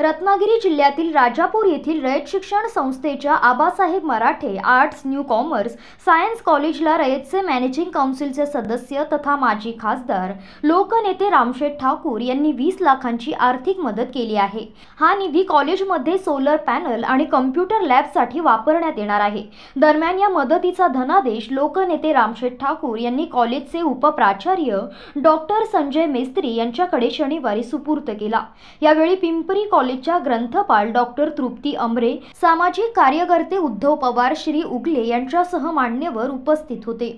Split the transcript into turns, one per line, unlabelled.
रत्नागिरी जिल्ह्यातील राजापूर येथील रयत शिक्षण संस्थेच्या Abasaheb Marathe arts new commerce science कॉलेजला रयतचे मॅनेजिंग काउन्सिलचे सदस्य तथा माजी खासदार लोकनेते रामशेठ ठाकूर यांनी वीस लाखांची आर्थिक मदत केली आहे हा निधी कॉलेजमध्ये सोलर पॅनल आणि कम्प्युटर लॅबसाठी वापरण्यात येणार आहे दरम्यान या मदतीचा धनादेश लोकनेते रामशेठ ठाकूर यांनी कॉलेजचे उपप्राचार्य डॉक्टर संजय मेस्त्री यांच्याकडे शनिवारी सुपूर्त केला यावेळी पिंपरी कॉलेज कॉलेजच्या ग्रंथपाल डॉक्टर तृप्ती अमरे सामाजिक कार्यकर्ते उद्धव पवार श्री उगले यांच्यासह मान्यवर उपस्थित होते